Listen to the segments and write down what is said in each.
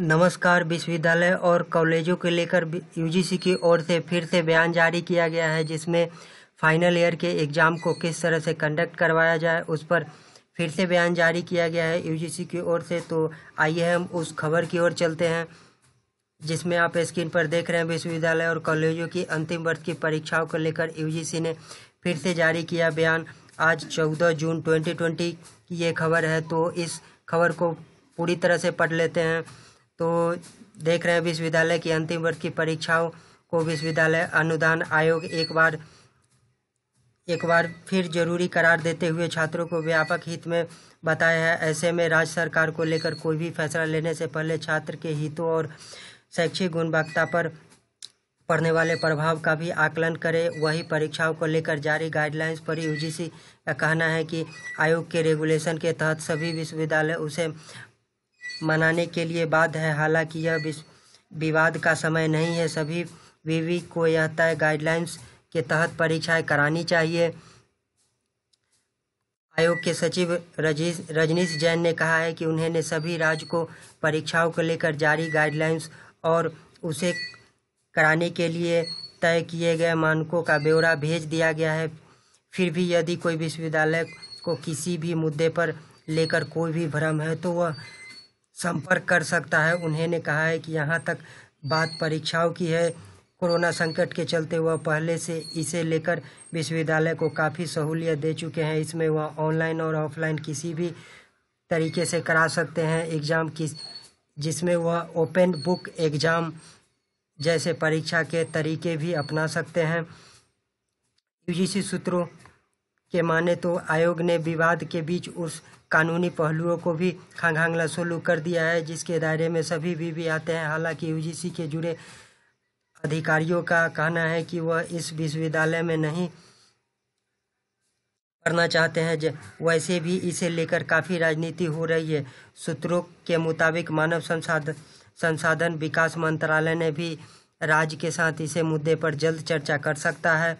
नमस्कार विश्वविद्यालय और कॉलेजों के लेकर यूजीसी की ओर से फिर से बयान जारी किया गया है जिसमें फाइनल ईयर के एग्ज़ाम को किस तरह से कंडक्ट करवाया जाए उस पर फिर से बयान जारी किया गया है यूजीसी की ओर से तो आइए हम उस खबर की ओर चलते हैं जिसमें आप स्क्रीन पर देख रहे हैं विश्वविद्यालय और कॉलेजों की अंतिम वर्ष की परीक्षाओं को लेकर यूजीसी ने फिर से जारी किया बयान आज 14 जून 2020 की ये खबर है तो इस खबर को पूरी तरह से पढ़ लेते हैं तो देख रहे हैं विश्वविद्यालय की अंतिम वर्ष की परीक्षाओं को विश्वविद्यालय अनुदान आयोग एक बार एक बार फिर जरूरी करार देते हुए छात्रों को व्यापक हित में बताया है ऐसे में राज्य सरकार को लेकर कोई भी फैसला लेने से पहले छात्र के हितों और शैक्षिक गुणवत्ता पर पड़ने वाले प्रभाव का भी आकलन करें वही परीक्षाओं को लेकर जारी गाइडलाइंस पर यूजीसी का कहना है कि आयोग के रेगुलेशन के तहत सभी विश्वविद्यालय उसे मनाने के लिए बाध्य है हालांकि यह विवाद का समय नहीं है सभी वीवी को यह तय गाइडलाइंस के तहत परीक्षाएं करानी चाहिए आयोग के सचिव रजनीश जैन ने कहा है कि उन्होंने सभी राज्य को परीक्षाओं को लेकर जारी गाइडलाइंस और उसे कराने के लिए तय किए गए मानकों का ब्यौरा भेज दिया गया है फिर भी यदि कोई विश्वविद्यालय को किसी भी मुद्दे पर लेकर कोई भी भ्रम है तो वह संपर्क कर सकता है उन्होंने कहा है कि यहाँ तक बात परीक्षाओं की है कोरोना संकट के चलते वह पहले से इसे लेकर विश्वविद्यालय को काफ़ी सहूलियत दे चुके हैं इसमें वह ऑनलाइन और ऑफलाइन किसी भी तरीके से करा सकते हैं एग्ज़ाम किस जिसमें वह ओपन बुक एग्ज़ाम जैसे परीक्षा के तरीके भी अपना सकते हैं यूजीसी सूत्रों के माने तो आयोग ने विवाद के बीच उस कानूनी पहलुओं को भी खांगला सोलू कर दिया है जिसके दायरे में सभी भी, भी आते हैं हालांकि यूजीसी के जुड़े अधिकारियों का कहना है कि वह इस विश्वविद्यालय में नहीं करना चाहते हैं वैसे भी इसे लेकर काफ़ी राजनीति हो रही है सूत्रों के मुताबिक मानव संसाधन संसाधन विकास मंत्रालय ने भी राज्य के साथ इसे मुद्दे पर जल्द चर्चा कर सकता है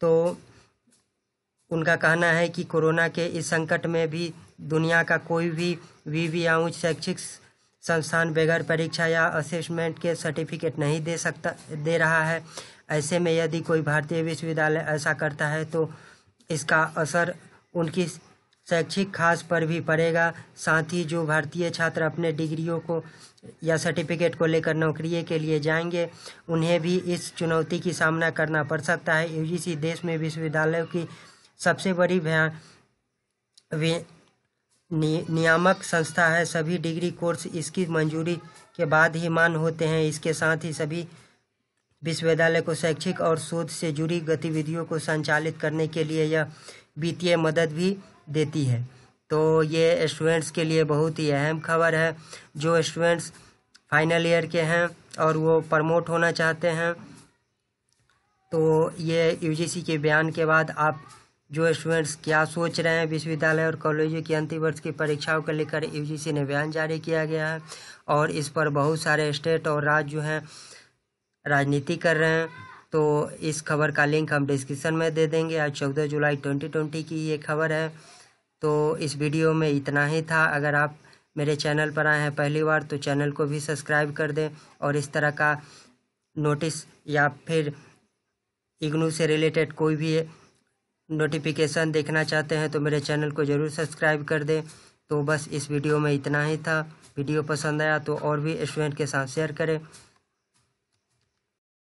तो उनका कहना है कि कोरोना के इस संकट में भी दुनिया का कोई भी वीवी या उच्च शैक्षिक संस्थान बगैर परीक्षा या असेसमेंट के सर्टिफिकेट नहीं दे सकता दे रहा है ऐसे में यदि कोई भारतीय विश्वविद्यालय ऐसा करता है तो इसका असर उनकी शैक्षिक खास पर भी पड़ेगा साथ ही जो भारतीय छात्र अपने डिग्रियों को या सर्टिफिकेट को लेकर नौकरी के लिए जाएंगे उन्हें भी इस चुनौती की सामना करना पड़ सकता है यूजीसी देश में विश्वविद्यालयों की सबसे बड़ी नियामक संस्था है सभी डिग्री कोर्स इसकी मंजूरी के बाद ही मान होते हैं इसके साथ ही सभी विश्वविद्यालय को शैक्षिक और शोध से जुड़ी गतिविधियों को संचालित करने के लिए यह वित्तीय मदद भी देती है तो ये स्टूडेंट्स के लिए बहुत ही अहम खबर है जो स्टूडेंट्स फाइनल ईयर के हैं और वो प्रमोट होना चाहते हैं तो ये यूजीसी के बयान के बाद आप जो स्टूडेंट्स क्या सोच रहे हैं विश्वविद्यालय और कॉलेजों की अंतिम वर्ष की परीक्षाओं को लेकर यूजीसी ने बयान जारी किया गया है और इस पर बहुत सारे स्टेट और राज्य जो हैं राजनीति कर रहे हैं तो इस खबर का लिंक हम डिस्क्रिप्शन में दे देंगे आज चौदह जुलाई ट्वेंटी ट्वेंटी की ये खबर है तो इस वीडियो में इतना ही था अगर आप मेरे चैनल पर आए हैं पहली बार तो चैनल को भी सब्सक्राइब कर दें और इस तरह का नोटिस या फिर इग्नू से रिलेटेड कोई भी नोटिफिकेशन देखना चाहते हैं तो मेरे चैनल को ज़रूर सब्सक्राइब कर दें तो बस इस वीडियो में इतना ही था वीडियो पसंद आया तो और भी स्टूडेंट के साथ शेयर करें